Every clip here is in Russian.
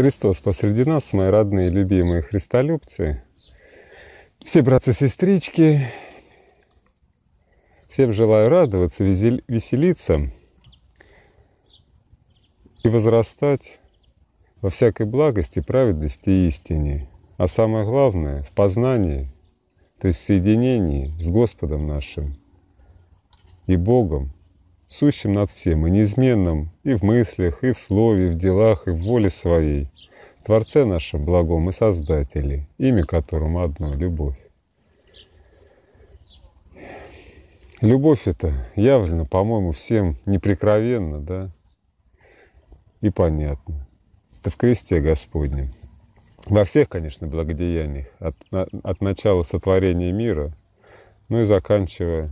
Христос посреди нас, мои родные, любимые христолюбцы, все братцы-сестрички, всем желаю радоваться, веселиться и возрастать во всякой благости, праведности и истине. А самое главное, в познании, то есть в соединении с Господом нашим и Богом – сущим над всем и неизменным и в мыслях, и в слове, и в делах, и в воле своей, Творце нашем благом и Создателе, имя которому одно — любовь. Любовь это явлено, по-моему, всем неприкровенно, да, и понятно. Это в кресте Господнем. Во всех, конечно, благодеяниях, от, от начала сотворения мира, ну и заканчивая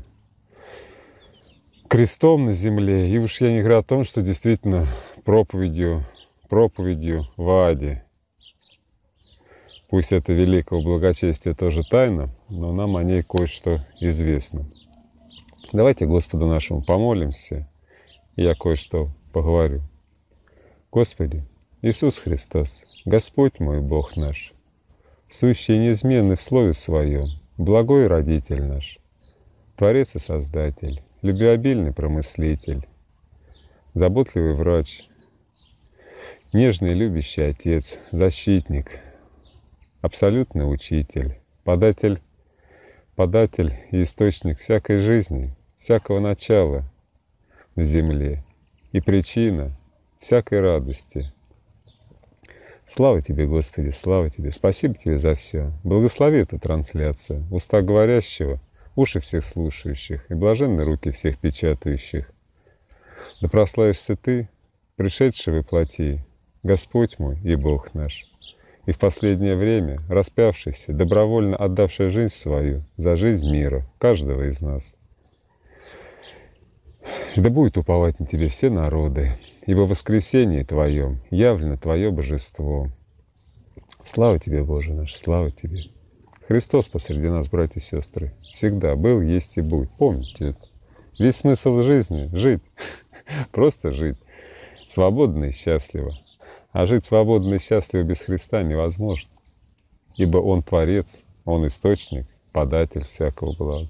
крестом на земле. И уж я не говорю о том, что действительно проповедью, проповедью в Аде. Пусть это великого благочестия тоже тайна, но нам о ней кое-что известно. Давайте Господу нашему помолимся, и я кое-что поговорю. Господи, Иисус Христос, Господь мой Бог наш, сущий неизменный в Слове Своем, благой Родитель наш, Творец и Создатель, любвеобильный промыслитель, заботливый врач, нежный любящий отец, защитник, абсолютный учитель, податель, податель и источник всякой жизни, всякого начала на земле и причина всякой радости. Слава Тебе, Господи, слава Тебе, спасибо Тебе за все. Благослови эту трансляцию. Уста говорящего – уши всех слушающих и блаженные руки всех печатающих. Да прославишься Ты, пришедший во плоти, Господь мой и Бог наш, и в последнее время распявшийся, добровольно отдавший жизнь свою за жизнь мира, каждого из нас. Да будет уповать на Тебе все народы, ибо в воскресении Твоем явлено Твое Божество. Слава Тебе, Боже наш, слава Тебе! Христос посреди нас, братья и сестры, всегда был, есть и будет. Помните Весь смысл жизни — жить. Просто жить. Свободно и счастливо. А жить свободно и счастливо без Христа невозможно. Ибо Он Творец, Он Источник, Податель всякого блага.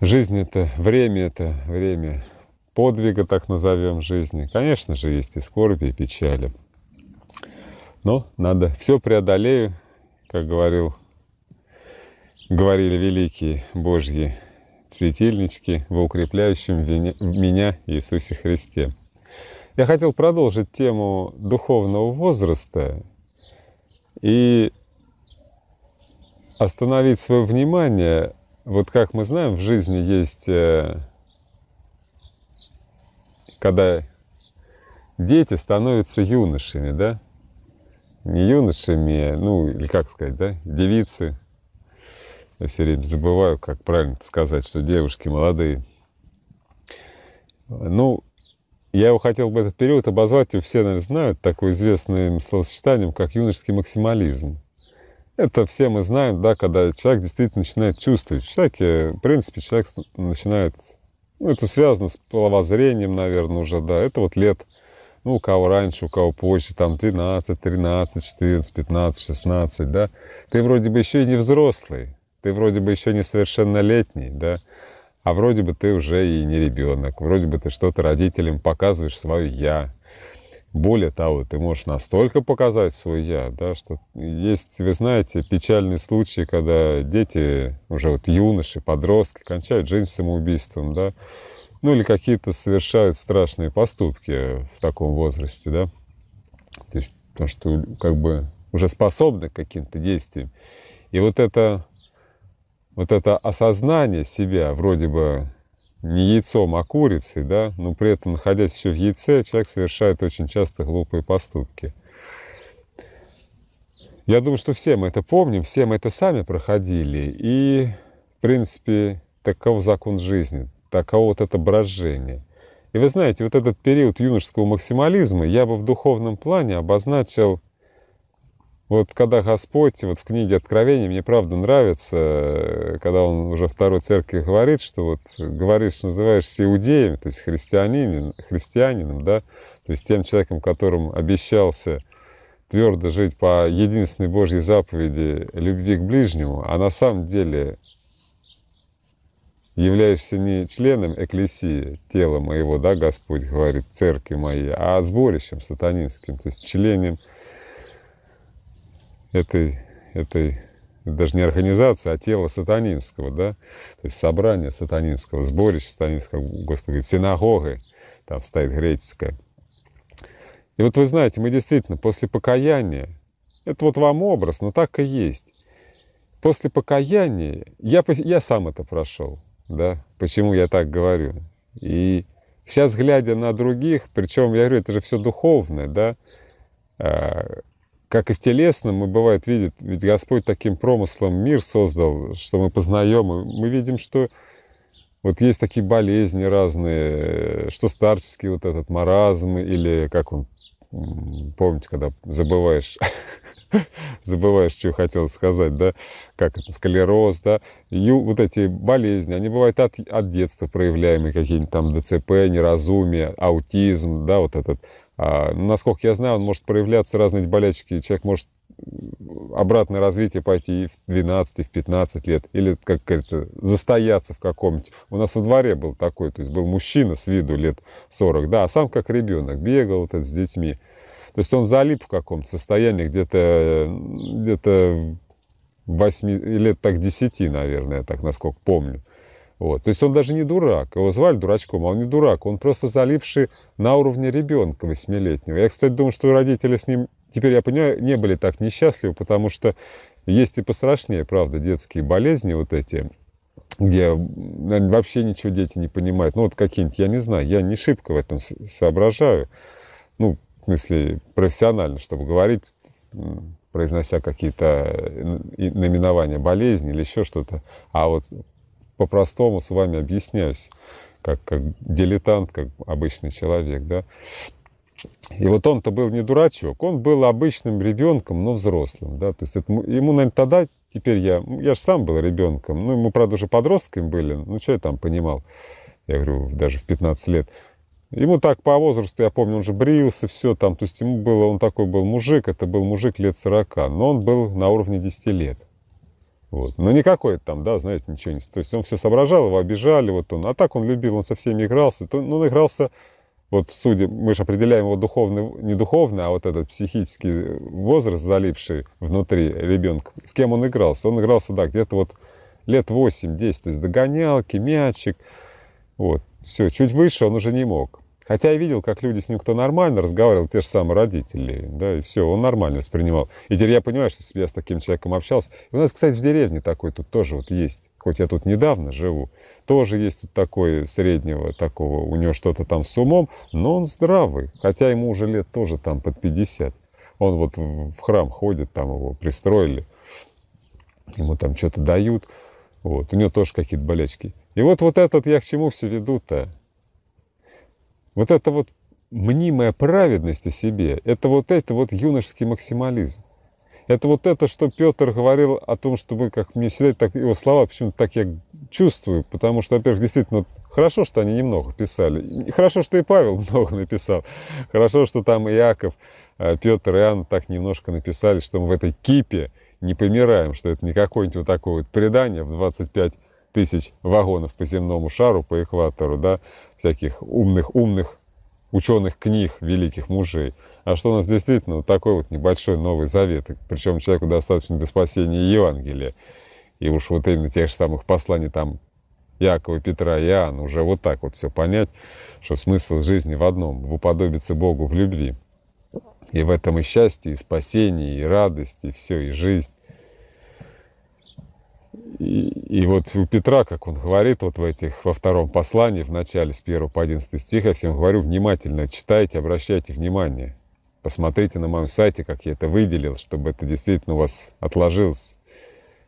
Жизнь — это время, это время подвига, так назовем, жизни. Конечно же, есть и скорби, и печали. Но надо все преодолею, как говорил, говорили великие Божьи светильнички во укрепляющем меня Иисусе Христе. Я хотел продолжить тему духовного возраста и остановить свое внимание. Вот как мы знаем, в жизни есть, э, когда дети становятся юношами, да? не юношами, ну, или как сказать, да, девицы. Я все время забываю, как правильно сказать, что девушки молодые. Ну, я его хотел бы этот период обозвать, и все, наверное, знают, такое известным словосочетанием, как юношеский максимализм. Это все мы знаем, да, когда человек действительно начинает чувствовать. Человек, э, в принципе, человек начинает... Ну, это связано с половозрением, наверное, уже, да. Это вот лет ну, у кого раньше, у кого позже, там 12, 13, 14, 15, 16, да. Ты вроде бы еще и не взрослый, ты вроде бы еще не совершеннолетний, да, а вроде бы ты уже и не ребенок, вроде бы ты что-то родителям показываешь свое «я». Более того, ты можешь настолько показать свое «я», да, что есть, вы знаете, печальные случаи, когда дети, уже вот юноши, подростки, кончают жизнь самоубийством, да, ну или какие-то совершают страшные поступки в таком возрасте, да, то есть потому что как бы уже способны к каким-то действиям. И вот это, вот это осознание себя вроде бы не яйцом, а курицей, да, но при этом, находясь еще в яйце, человек совершает очень часто глупые поступки. Я думаю, что все мы это помним, все мы это сами проходили. И, в принципе, таков закон жизни таково вот это брожение. И вы знаете, вот этот период юношеского максимализма я бы в духовном плане обозначил, вот когда Господь, вот в книге Откровения, мне правда нравится, э, когда он уже второй церкви говорит, что вот говоришь, называешься иудеем, то есть христианин христианином, да, то есть тем человеком, которым обещался твердо жить по единственной Божьей заповеди любви к ближнему, а на самом деле являешься не членом эклесии, тела моего, да, Господь говорит, церкви моей, а сборищем сатанинским, то есть членом этой, этой даже не организации, а тела сатанинского, да, то есть собрания сатанинского, сборище сатанинского, Господь говорит, синагоги, там стоит греческая. И вот вы знаете, мы действительно после покаяния, это вот вам образ, но так и есть. После покаяния, я, я сам это прошел, да, почему я так говорю. И сейчас, глядя на других, причем, я говорю, это же все духовное, да, а, как и в телесном, мы бывает видит, ведь Господь таким промыслом мир создал, что мы познаем, и мы видим, что вот есть такие болезни разные, что старческий вот этот маразм, или как он помните, когда забываешь, забываешь, что хотел сказать, да, как это, склероз, да, Ю, вот эти болезни, они бывают от, от детства проявляемые, какие-нибудь там ДЦП, неразумие, аутизм, да, вот этот а, насколько я знаю, он может проявляться разные болячки. Человек может обратное развитие пойти и в 12, и в 15 лет, или, как говорится, застояться в каком-нибудь. У нас во дворе был такой, то есть был мужчина с виду лет 40, да, а сам как ребенок, бегал этот с детьми. То есть он залип в каком-то состоянии где-то где, -то, где -то 8 лет так 10, наверное, так насколько помню. Вот. То есть он даже не дурак. Его звали дурачком, а он не дурак. Он просто заливший на уровне ребенка восьмилетнего. Я, кстати, думаю, что родители с ним, теперь я понимаю, не были так несчастливы, потому что есть и пострашнее, правда, детские болезни вот эти, где вообще ничего дети не понимают. Ну, вот какие-нибудь, я не знаю, я не шибко в этом соображаю. Ну, в смысле, профессионально, чтобы говорить, произнося какие-то э, наименования болезни или еще что-то. А вот по-простому с вами объясняюсь, как, как дилетант, как обычный человек, да. И вот он-то был не дурачок, он был обычным ребенком, но взрослым, да, то есть это, ему, наверное, тогда, теперь я, я же сам был ребенком, ну, мы, правда, уже подростками были, ну, что я там понимал, я говорю, даже в 15 лет, Ему так по возрасту, я помню, он же брился, все там, то есть ему было, он такой был мужик, это был мужик лет 40, но он был на уровне 10 лет. Вот. Но не какой-то там, да, знаете, ничего не... То есть он все соображал, его обижали, вот он. А так он любил, он со всеми игрался. То, ну, он игрался, вот судя, мы же определяем его духовный, не духовный, а вот этот психический э, возраст, залипший внутри ребенка. С кем он игрался? Он игрался, да, где-то вот лет 8-10, то есть догонялки, мячик, вот. Все, чуть выше он уже не мог. Хотя я видел, как люди с ним, кто нормально разговаривал, те же самые родители, да, и все, он нормально воспринимал. И теперь я понимаю, что я с таким человеком общался. И у нас, кстати, в деревне такой тут тоже вот есть, хоть я тут недавно живу, тоже есть вот такой среднего такого, у него что-то там с умом, но он здравый, хотя ему уже лет тоже там под 50. Он вот в храм ходит, там его пристроили, ему там что-то дают, вот, у него тоже какие-то болячки. И вот вот этот я к чему все веду-то, вот это вот мнимая праведность о себе, это вот это вот юношеский максимализм. Это вот это, что Петр говорил о том, что мы, как мне всегда так, его слова почему-то так я чувствую, потому что, во-первых, действительно, хорошо, что они немного писали. Хорошо, что и Павел много написал. Хорошо, что там Иаков, э, Петр и Анна так немножко написали, что мы в этой кипе не помираем, что это не какое-нибудь вот такое вот предание в 25 тысяч вагонов по земному шару, по экватору, да, всяких умных-умных ученых книг великих мужей, а что у нас действительно вот такой вот небольшой Новый Завет, причем человеку достаточно до спасения Евангелия, и уж вот именно тех же самых посланий там Якова, Петра Иоанна, уже вот так вот все понять, что смысл жизни в одном, в уподобиться Богу в любви. И в этом и счастье, и спасение, и радость, и все, и жизнь. И, вот у Петра, как он говорит вот в этих, во втором послании, в начале с 1 по 11 стих, я всем говорю, внимательно читайте, обращайте внимание. Посмотрите на моем сайте, как я это выделил, чтобы это действительно у вас отложилось.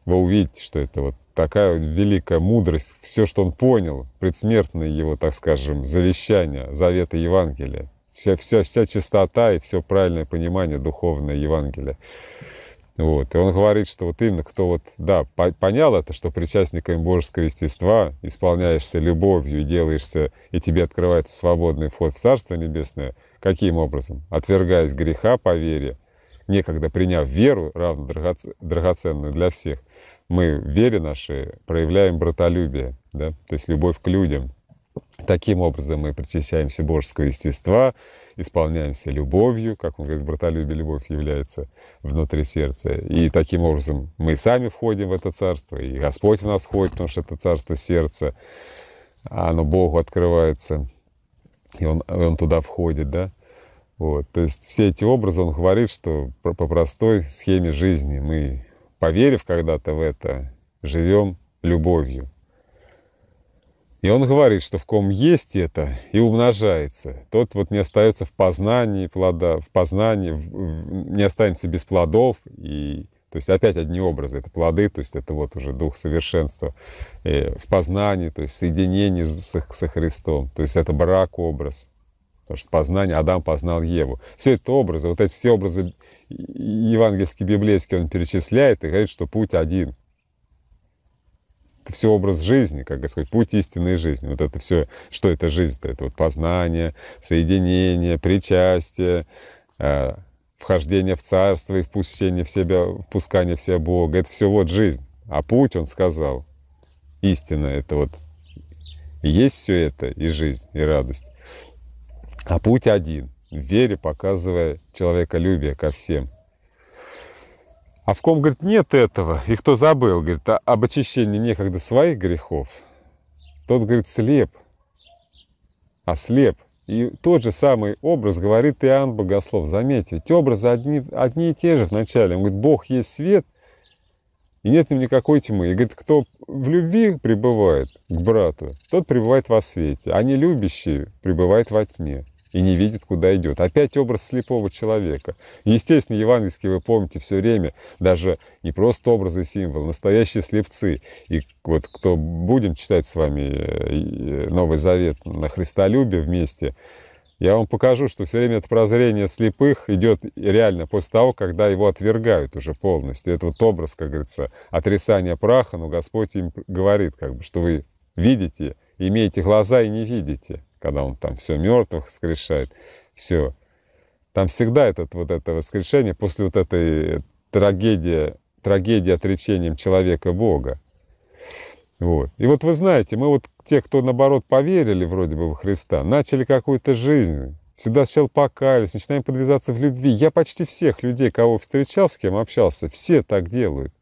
Вы увидите, что это вот такая вот великая мудрость, все, что он понял, предсмертные его, так скажем, завещания, заветы Евангелия. Вся, вся, вся чистота и все правильное понимание духовное Евангелия. Вот. И он говорит, что вот именно кто вот, да, понял это, что причастниками божеского естества исполняешься любовью и делаешься, и тебе открывается свободный вход в Царство Небесное, каким образом? Отвергаясь греха по вере, некогда приняв веру, равно драгоценную для всех, мы в вере нашей проявляем братолюбие, да, то есть любовь к людям, Таким образом мы причащаемся божеского естества, исполняемся любовью, как он говорит, братолюбие, любовь является внутри сердца. И таким образом мы сами входим в это царство, и Господь в нас входит, потому что это царство сердца, оно Богу открывается, и он, он туда входит, да. Вот, то есть все эти образы, он говорит, что по простой схеме жизни мы, поверив когда-то в это, живем любовью. И он говорит, что в ком есть это и умножается, тот вот не остается в познании плода, в познании, в, в, не останется без плодов. И, то есть опять одни образы, это плоды, то есть это вот уже дух совершенства э, в познании, то есть соединение с, со, со Христом, то есть это брак образ. Потому что познание, Адам познал Еву. Все это образы, вот эти все образы евангельские, библейские он перечисляет и говорит, что путь один – это все образ жизни, как сказать, путь истинной жизни. Вот это все, что это жизнь Это вот познание, соединение, причастие, э, вхождение в царство и впущение в себя, впускание в себя Бога. Это все вот жизнь. А путь, он сказал, истина — это вот есть все это, и жизнь, и радость. А путь один — в вере, показывая человеколюбие ко всем — а в ком, говорит, нет этого, и кто забыл, говорит, «А об очищении некогда своих грехов, тот, говорит, слеп, а слеп И тот же самый образ говорит Иоанн Богослов. Заметьте, ведь образы одни, одни и те же вначале. Он говорит, Бог есть свет, и нет им никакой тьмы. И говорит, кто в любви пребывает к брату, тот пребывает во свете, а не любящий пребывает во тьме и не видит, куда идет. Опять образ слепого человека. Естественно, евангельские вы помните все время, даже не просто образы и символы, настоящие слепцы. И вот кто будем читать с вами э, Новый Завет на Христолюбие вместе, я вам покажу, что все время это прозрение слепых идет реально после того, когда его отвергают уже полностью. Это вот образ, как говорится, отрисание праха, но Господь им говорит, как бы, что вы видите, имеете глаза и не видите когда он там все мертвых воскрешает, все. Там всегда этот, вот это воскрешение после вот этой трагедии, трагедии отречением человека Бога. Вот. И вот вы знаете, мы вот те, кто наоборот поверили вроде бы в Христа, начали какую-то жизнь, всегда сел покаялись, начинаем подвязаться в любви. Я почти всех людей, кого встречал, с кем общался, все так делают.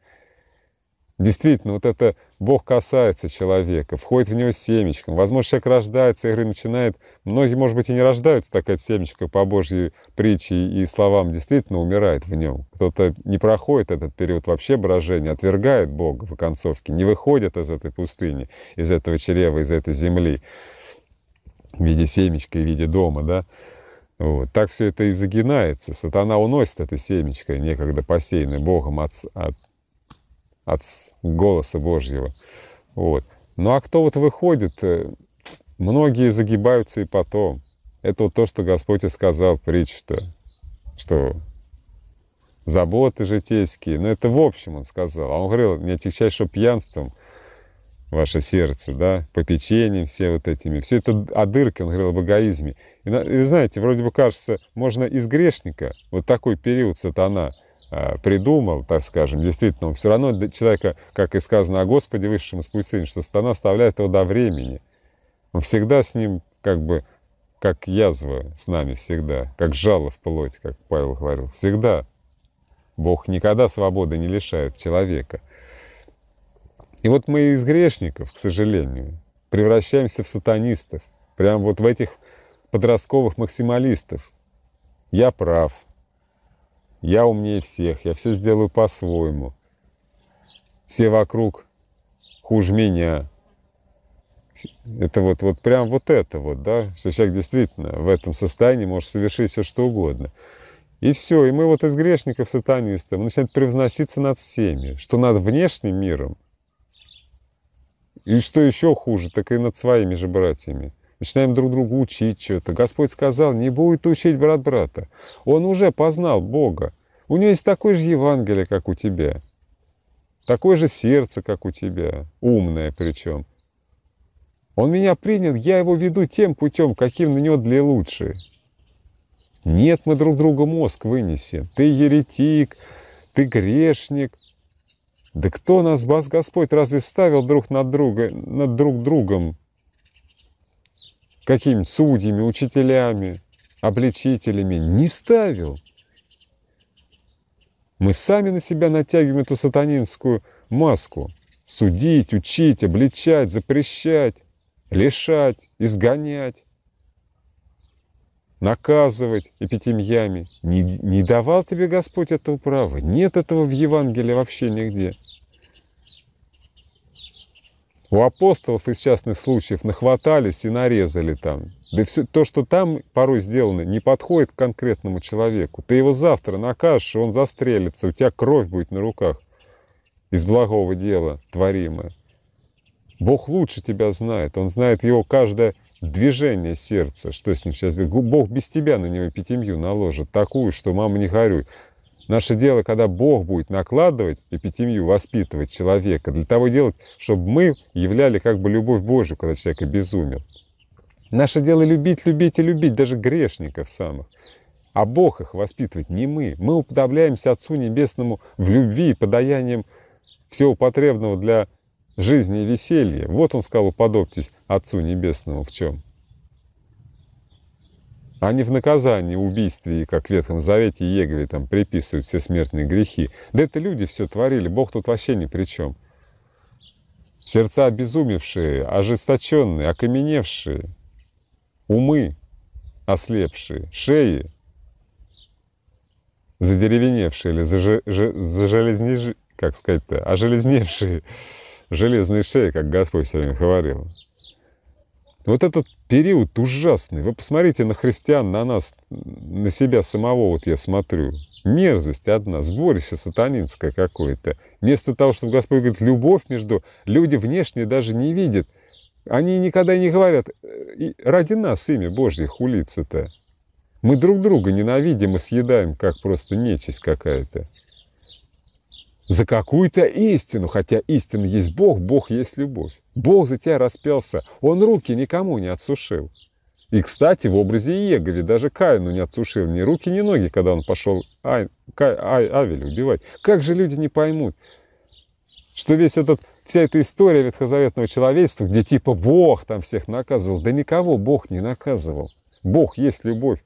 Действительно, вот это Бог касается человека, входит в него семечком. Возможно, человек рождается, игры начинает. Многие, может быть, и не рождаются, такая семечка по Божьей притче и словам действительно умирает в нем. Кто-то не проходит этот период вообще брожения, отвергает Бога в оконцовке, не выходит из этой пустыни, из этого чрева, из этой земли в виде семечка и в виде дома, да. Вот. Так все это и загинается. Сатана уносит это семечко, некогда посеянное Богом от, от от голоса Божьего. Вот. Ну а кто вот выходит, э, многие загибаются и потом. Это вот то, что Господь и сказал в притче-то, что заботы житейские. Но ну, это в общем он сказал. А он говорил, не отягчай, что пьянством ваше сердце, да, попечением все вот этими. Все это одырка, он говорил об эгоизме. И, и знаете, вроде бы кажется, можно из грешника, вот такой период сатана – а, придумал, так скажем, действительно, он все равно человека, как и сказано о Господе Высшем Спустине, что сатана оставляет его до времени. Он всегда с ним как бы, как язва с нами всегда, как жало в плоть, как Павел говорил, всегда. Бог никогда свободы не лишает человека. И вот мы из грешников, к сожалению, превращаемся в сатанистов, прямо вот в этих подростковых максималистов. Я прав, я умнее всех, я все сделаю по-своему. Все вокруг хуже меня. Это вот, вот прям вот это вот, да, что человек действительно в этом состоянии может совершить все, что угодно. И все, и мы вот из грешников, сатанистов, начинает превозноситься над всеми, что над внешним миром, и что еще хуже, так и над своими же братьями начинаем друг другу учить что-то. Господь сказал, не будет учить брат брата. Он уже познал Бога. У него есть такое же Евангелие, как у тебя. Такое же сердце, как у тебя. Умное причем. Он меня принял, я его веду тем путем, каким на него для лучшие. Нет, мы друг другу мозг вынесем. Ты еретик, ты грешник. Да кто нас, Господь, разве ставил друг над, друга, над друг другом какими судьями, учителями, обличителями не ставил. Мы сами на себя натягиваем эту сатанинскую маску. Судить, учить, обличать, запрещать, лишать, изгонять, наказывать эпитемьями. Не, не давал тебе Господь этого права. Нет этого в Евангелии вообще нигде. У апостолов из частных случаев нахватались и нарезали там. Да все то, что там порой сделано, не подходит к конкретному человеку. Ты его завтра накажешь, он застрелится, у тебя кровь будет на руках из благого дела творимое. Бог лучше тебя знает, Он знает его каждое движение сердца, что с ним сейчас делать. Бог без тебя на него пятимью наложит, такую, что мама не горюй. Наше дело, когда Бог будет накладывать эпитемию, воспитывать человека, для того делать, чтобы мы являли как бы любовь Божью, когда человек обезумел. Наше дело любить, любить и любить даже грешников самых. А Бог их воспитывать не мы. Мы уподобляемся Отцу Небесному в любви и подаянием всего потребного для жизни и веселья. Вот он сказал, уподобьтесь Отцу Небесному в чем а не в наказании, убийстве, как в Ветхом Завете Егове там приписывают все смертные грехи. Да это люди все творили, Бог тут вообще ни при чем. Сердца обезумевшие, ожесточенные, окаменевшие, умы ослепшие, шеи задеревеневшие или заже, зажелезнеж... как сказать-то, ожелезневшие, железные шеи, как Господь все время говорил. Вот этот период ужасный. Вы посмотрите на христиан, на нас, на себя самого вот я смотрю. Мерзость одна, сборище сатанинское какое-то. Вместо того, чтобы Господь говорит, любовь между... Люди внешне даже не видят. Они никогда не говорят, ради нас имя Божье хулиться-то. Мы друг друга ненавидим и съедаем, как просто нечисть какая-то. За какую-то истину, хотя истина есть Бог, Бог есть любовь. Бог за тебя распелся, он руки никому не отсушил. И, кстати, в образе Иегови даже Каину не отсушил ни руки, ни ноги, когда он пошел Ай, Кай, Ай, Авеля убивать. Как же люди не поймут, что весь этот, вся эта история ветхозаветного человечества, где типа Бог там всех наказывал, да никого Бог не наказывал. Бог есть любовь.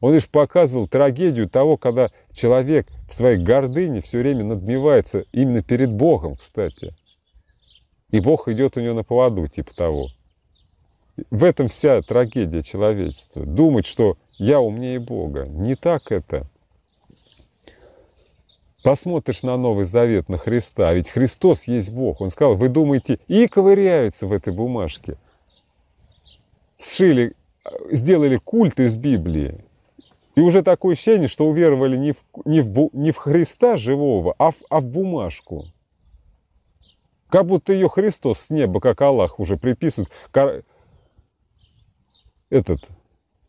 Он лишь показывал трагедию того, когда человек в своей гордыне все время надмевается именно перед Богом, кстати. И Бог идет у него на поводу, типа того. В этом вся трагедия человечества. Думать, что я умнее Бога. Не так это. Посмотришь на Новый Завет, на Христа, ведь Христос есть Бог. Он сказал, вы думаете, и ковыряются в этой бумажке. Сшили, сделали культ из Библии. И уже такое ощущение, что уверовали не в, не в, не в Христа живого, а в, а в бумажку. Как будто ее Христос с неба, как Аллах, уже приписывает. Кор... Этот.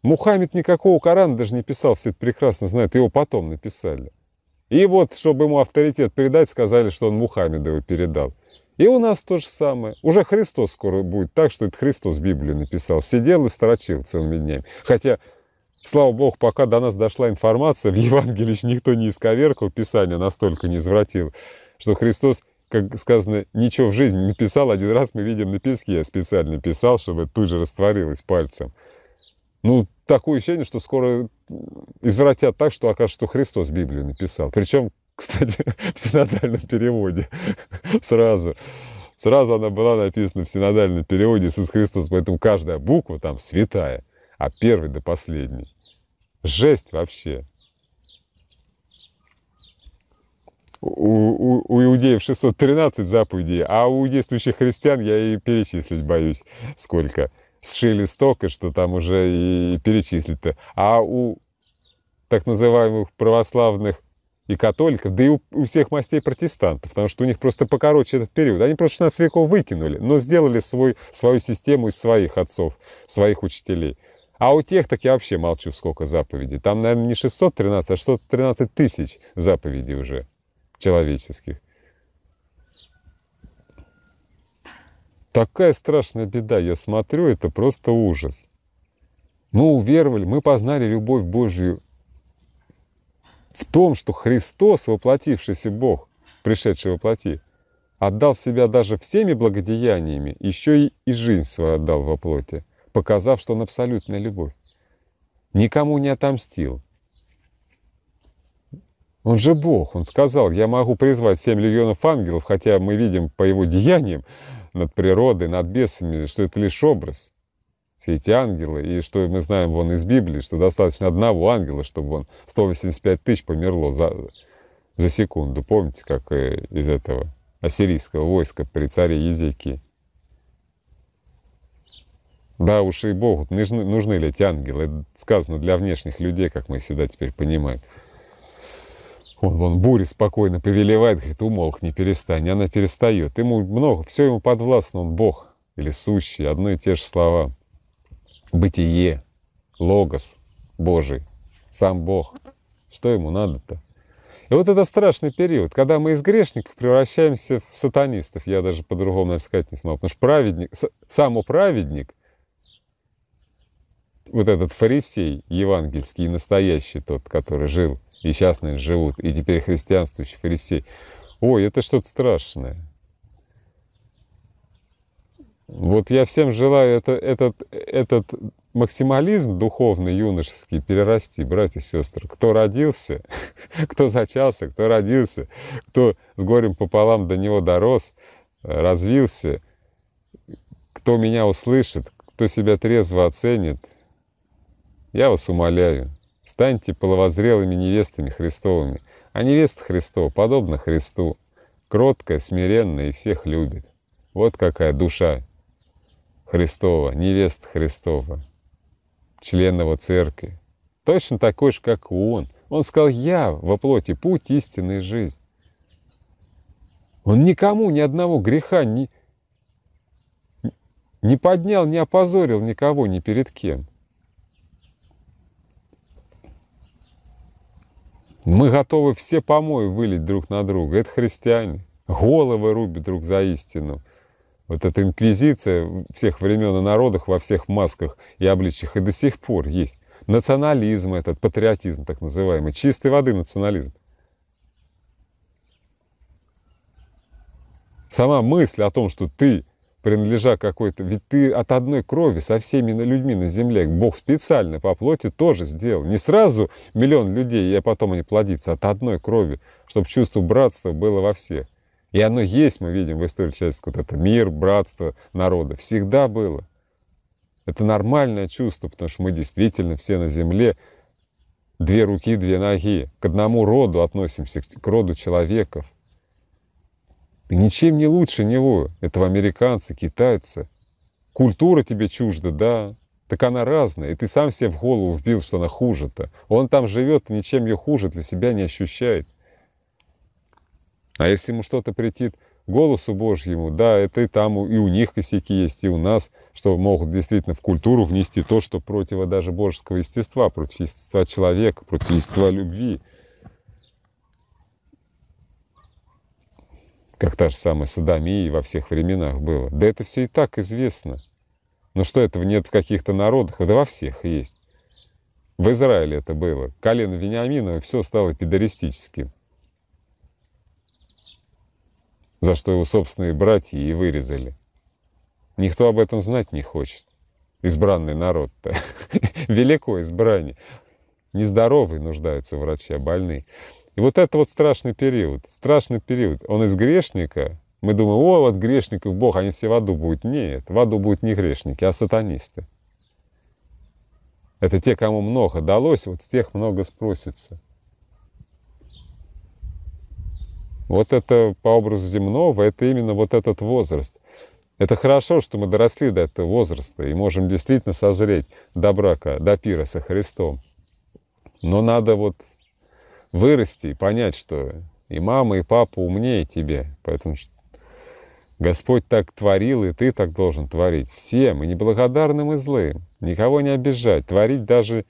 Мухаммед никакого Корана даже не писал, все это прекрасно знают, его потом написали. И вот, чтобы ему авторитет передать, сказали, что он Мухаммеда его передал. И у нас то же самое. Уже Христос скоро будет так, что это Христос Библию написал. Сидел и строчил целыми днями. Хотя, слава Богу, пока до нас дошла информация, в Евангелии никто не исковеркал, Писание настолько не извратил, что Христос как сказано, ничего в жизни не писал. Один раз мы видим на песке, я специально писал, чтобы тут же растворилось пальцем. Ну, такое ощущение, что скоро извратят так, что окажется, что Христос Библию написал. Причем, кстати, в синодальном переводе сразу. Сразу она была написана в синодальном переводе Иисус Христос, поэтому каждая буква там святая, а первый до последней. Жесть вообще. у, у, у иудеев 613 заповедей, а у действующих христиан я и перечислить боюсь сколько. Сшили столько, что там уже и перечислить-то. А у так называемых православных и католиков, да и у, у всех мастей протестантов, потому что у них просто покороче этот период. Они просто 16 веков выкинули, но сделали свой, свою систему из своих отцов, своих учителей. А у тех так я вообще молчу, сколько заповедей. Там, наверное, не 613, а 613 тысяч заповедей уже человеческих. Такая страшная беда, я смотрю, это просто ужас. Мы уверовали, мы познали любовь Божью в том, что Христос, воплотившийся Бог, пришедший во плоти, отдал себя даже всеми благодеяниями, еще и, и жизнь свою отдал во плоти, показав, что он абсолютная любовь. Никому не отомстил, он же Бог. Он сказал, я могу призвать семь легионов ангелов, хотя мы видим по его деяниям над природой, над бесами, что это лишь образ. Все эти ангелы, и что мы знаем вон из Библии, что достаточно одного ангела, чтобы вон 185 тысяч померло за, за секунду. Помните, как э, из этого ассирийского войска при царе Езеки? Да уж и Богу, нужны, нужны ли эти ангелы? Это сказано для внешних людей, как мы всегда теперь понимаем. Он вон буре спокойно повелевает, говорит, умолкни, перестань. Она перестает. Ему много, все ему подвластно, он Бог или сущий. Одно и те же слова. Бытие, логос Божий, сам Бог. Что ему надо-то? И вот это страшный период, когда мы из грешников превращаемся в сатанистов. Я даже по-другому, наверное, сказать не смогу. Потому что праведник, праведник, вот этот фарисей евангельский и настоящий тот, который жил и частные живут, и теперь христианствующий фарисей. Ой, это что-то страшное. Вот я всем желаю это, этот, этот максимализм духовный, юношеский, перерасти, братья и сестры. Кто родился, кто зачался, кто родился, кто с горем пополам до него дорос, развился, кто меня услышит, кто себя трезво оценит, я вас умоляю, Станьте половозрелыми невестами Христовыми, а невеста Христова подобна Христу, кроткая, смиренная и всех любит. Вот какая душа Христова, невеста Христова, член его церкви. Точно такой же, как он. Он сказал, я во плоти путь, истинная жизнь. Он никому ни одного греха не, не поднял, не опозорил никого, ни перед кем. Мы готовы все помой вылить друг на друга. Это христиане. Головы рубят друг за истину. Вот эта инквизиция всех времен и народах во всех масках и обличьях и до сих пор есть. Национализм этот, патриотизм так называемый, чистой воды национализм. Сама мысль о том, что ты принадлежа какой-то... Ведь ты от одной крови со всеми людьми на земле. Бог специально по плоти тоже сделал. Не сразу миллион людей, и потом они плодиться от одной крови, чтобы чувство братства было во всех. И оно есть, мы видим в истории человечества, вот это мир, братство народа. Всегда было. Это нормальное чувство, потому что мы действительно все на земле две руки, две ноги. К одному роду относимся, к роду человеков. Ты ничем не лучше него, этого американца, китайца. Культура тебе чужда, да, так она разная, и ты сам себе в голову вбил, что она хуже-то. Он там живет и ничем ее хуже для себя не ощущает. А если ему что-то притит голосу Божьему, да, это и там, и у них косяки есть, и у нас, что могут действительно в культуру внести то, что противо даже божеского естества, против естества человека, против естества любви. как та же самая садомия во всех временах было. Да это все и так известно. Но что этого нет в каких-то народах? Это во всех есть. В Израиле это было. Колено Вениаминова все стало педористическим. За что его собственные братья и вырезали. Никто об этом знать не хочет. Избранный народ-то. Великое избрание. Нездоровые нуждаются врачи, а больные. И вот это вот страшный период, страшный период. Он из грешника, мы думаем, о, вот грешников Бог, они все в аду будут. Нет, в аду будут не грешники, а сатанисты. Это те, кому много далось, вот с тех много спросится. Вот это по образу земного, это именно вот этот возраст. Это хорошо, что мы доросли до этого возраста и можем действительно созреть до брака, до пира со Христом. Но надо вот вырасти и понять, что и мама, и папа умнее тебе, Поэтому Господь так творил, и ты так должен творить. Всем, и неблагодарным, и злым. Никого не обижать, творить даже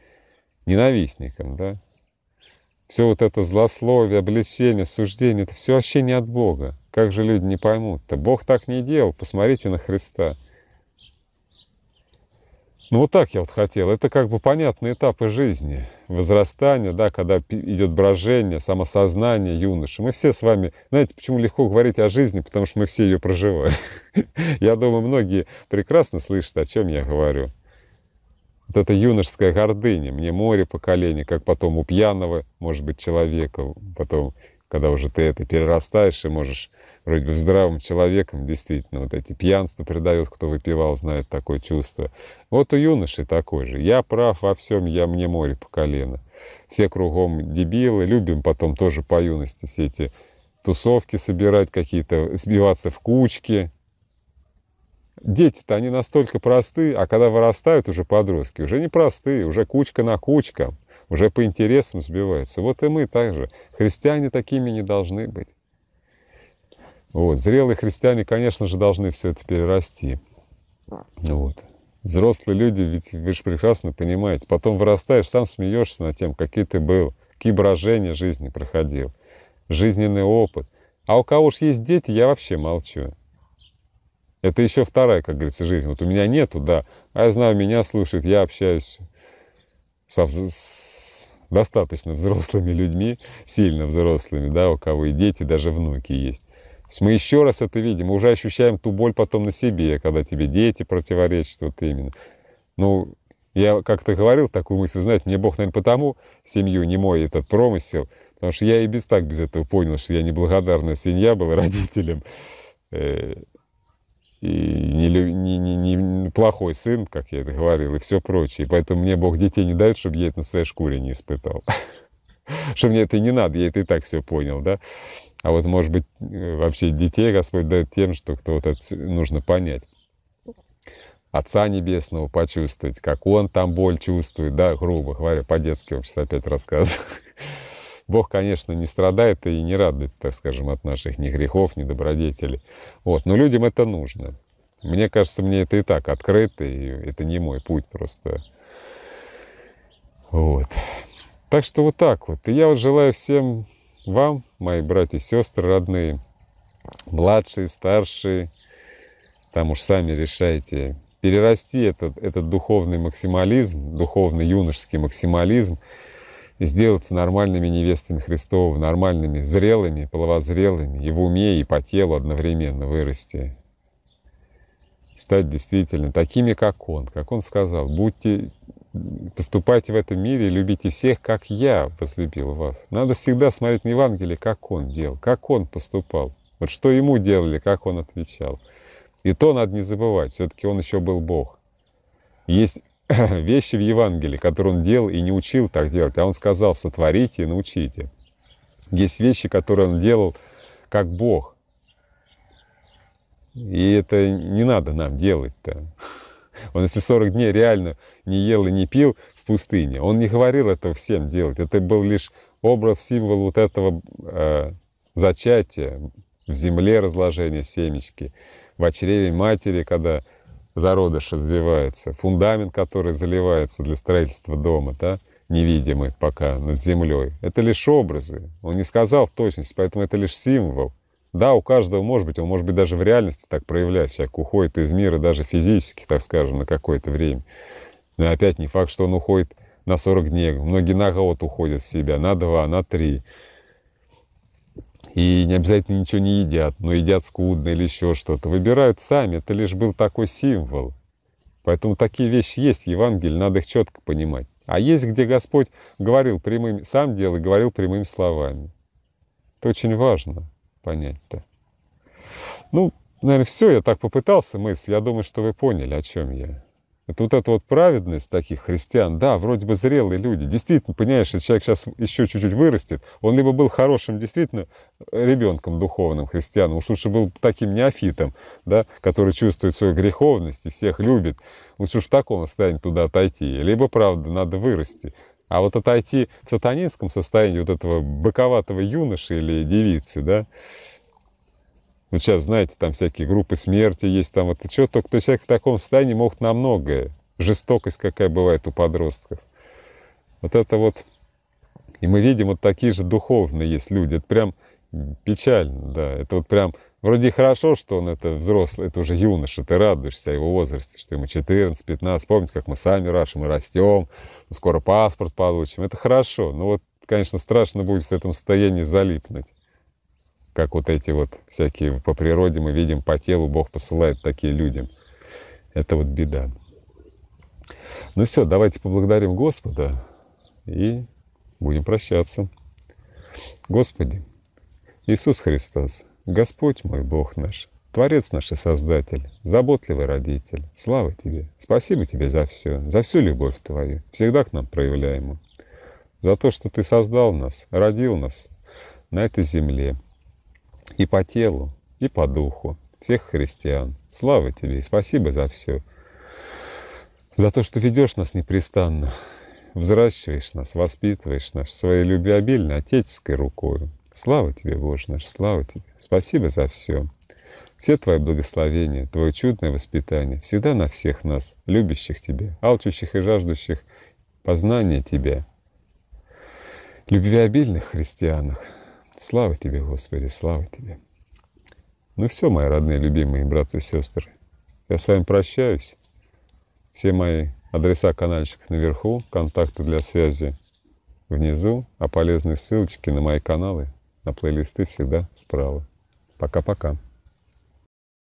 ненавистникам, да? Все вот это злословие, обличение, суждение, это все вообще не от Бога. Как же люди не поймут-то? Бог так не делал, посмотрите на Христа. Ну вот так я вот хотел. Это как бы понятные этапы жизни, возрастания, да, когда идет брожение, самосознание юноши. Мы все с вами, знаете, почему легко говорить о жизни, потому что мы все ее проживаем. Я думаю, многие прекрасно слышат, о чем я говорю. Вот это юношеская гордыня. Мне море поколение, как потом у пьяного, может быть, человека, потом когда уже ты это перерастаешь и можешь вроде бы здравым человеком, действительно, вот эти пьянства придает, кто выпивал, знает такое чувство. Вот у юноши такой же. Я прав во всем, я мне море по колено. Все кругом дебилы, любим потом тоже по юности все эти тусовки собирать какие-то, сбиваться в кучки. Дети-то они настолько просты, а когда вырастают уже подростки, уже не простые, уже кучка на кучка уже по интересам сбивается. Вот и мы также. Христиане такими не должны быть. Вот. Зрелые христиане, конечно же, должны все это перерасти. Вот. Взрослые люди, ведь вы же прекрасно понимаете, потом вырастаешь, сам смеешься над тем, какие ты был, какие брожения жизни проходил, жизненный опыт. А у кого уж есть дети, я вообще молчу. Это еще вторая, как говорится, жизнь. Вот у меня нету, да, а я знаю, меня слушают, я общаюсь со, с достаточно взрослыми людьми, сильно взрослыми, да, у кого и дети, даже внуки есть. То есть мы еще раз это видим, мы уже ощущаем ту боль потом на себе, когда тебе дети противоречат, вот именно. Ну, я как-то говорил такую мысль, знаете, мне Бог, наверное, потому семью не мой этот промысел, потому что я и без так без этого понял, что я неблагодарная свинья была родителям. Э, и не, не, не, не плохой сын, как я это говорил, и все прочее. Поэтому мне Бог детей не дает, чтобы я это на своей шкуре не испытал. Что мне это не надо, я это и так все понял, да. А вот, может быть, э, вообще детей Господь дает тем, что кто вот это нужно понять. Отца Небесного почувствовать, как он там боль чувствует, да, грубо говоря, по-детски, вообще опять рассказываю. Бог, конечно, не страдает и не радуется, так скажем, от наших ни грехов, ни добродетелей. Вот. Но людям это нужно. Мне кажется, мне это и так открыто, и это не мой путь просто. Вот. Так что вот так вот. И я вот желаю всем вам, мои братья и сестры родные, младшие, старшие, там уж сами решайте, перерасти этот, этот духовный максимализм, духовный юношеский максимализм, и сделаться нормальными невестами Христова, нормальными, зрелыми, половозрелыми, и в уме, и по телу одновременно вырасти. Стать действительно такими, как Он, как Он сказал, будьте, поступайте в этом мире и любите всех, как Я возлюбил вас. Надо всегда смотреть на Евангелие, как Он делал, как Он поступал, вот что Ему делали, как Он отвечал. И то надо не забывать, все-таки Он еще был Бог. Есть вещи в Евангелии, которые он делал и не учил так делать, а он сказал, сотворите и научите. Есть вещи, которые он делал как Бог. И это не надо нам делать-то. Он если 40 дней реально не ел и не пил в пустыне, он не говорил этого всем делать. Это был лишь образ, символ вот этого э, зачатия в земле разложения семечки, в очреве матери, когда зародыш развивается, фундамент, который заливается для строительства дома, да, невидимый пока над землей, это лишь образы. Он не сказал в точности, поэтому это лишь символ. Да, у каждого может быть, он может быть даже в реальности так проявляется. Человек уходит из мира даже физически, так скажем, на какое-то время. Но опять не факт, что он уходит на 40 дней. Многие на год уходят в себя, на два, на три и не обязательно ничего не едят, но едят скудно или еще что-то. Выбирают сами, это лишь был такой символ. Поэтому такие вещи есть в Евангелии, надо их четко понимать. А есть, где Господь говорил прямыми, сам делал и говорил прямыми словами. Это очень важно понять-то. Ну, наверное, все, я так попытался мысль, я думаю, что вы поняли, о чем я. Это вот эта вот праведность таких христиан, да, вроде бы зрелые люди. Действительно, понимаешь, если человек сейчас еще чуть-чуть вырастет, он либо был хорошим действительно э, ребенком духовным, христианом, уж лучше был таким неофитом, да, который чувствует свою греховность и всех любит. Лучше уж в таком состоянии туда отойти. Либо, правда, надо вырасти. А вот отойти в сатанинском состоянии вот этого боковатого юноши или девицы, да, ну, сейчас, знаете, там всякие группы смерти есть, там вот что, только то человек в таком состоянии мог на многое. Жестокость какая бывает у подростков. Вот это вот... И мы видим, вот такие же духовные есть люди. Это прям печально, да. Это вот прям вроде хорошо, что он это взрослый, это уже юноша, ты радуешься его возрасте, что ему 14, 15. Помните, как мы сами рашим мы растем, скоро паспорт получим. Это хорошо, но вот, конечно, страшно будет в этом состоянии залипнуть как вот эти вот всякие по природе мы видим по телу, Бог посылает такие людям. Это вот беда. Ну все, давайте поблагодарим Господа и будем прощаться. Господи, Иисус Христос, Господь мой Бог наш, Творец наш и Создатель, заботливый Родитель, слава Тебе, спасибо Тебе за все, за всю любовь Твою, всегда к нам проявляемую, за то, что Ты создал нас, родил нас на этой земле, и по телу, и по духу всех христиан. Слава тебе и спасибо за все. За то, что ведешь нас непрестанно, взращиваешь нас, воспитываешь нас своей любвеобильной отеческой рукой. Слава тебе, Боже наш, слава тебе. Спасибо за все. Все твои благословения, твое чудное воспитание всегда на всех нас, любящих тебя, алчущих и жаждущих познания тебя, любвеобильных христианах, Слава Тебе, Господи, слава Тебе. Ну все, мои родные, любимые братцы и сестры, я с вами прощаюсь. Все мои адреса канальчиков наверху, контакты для связи внизу, а полезные ссылочки на мои каналы, на плейлисты всегда справа. Пока-пока.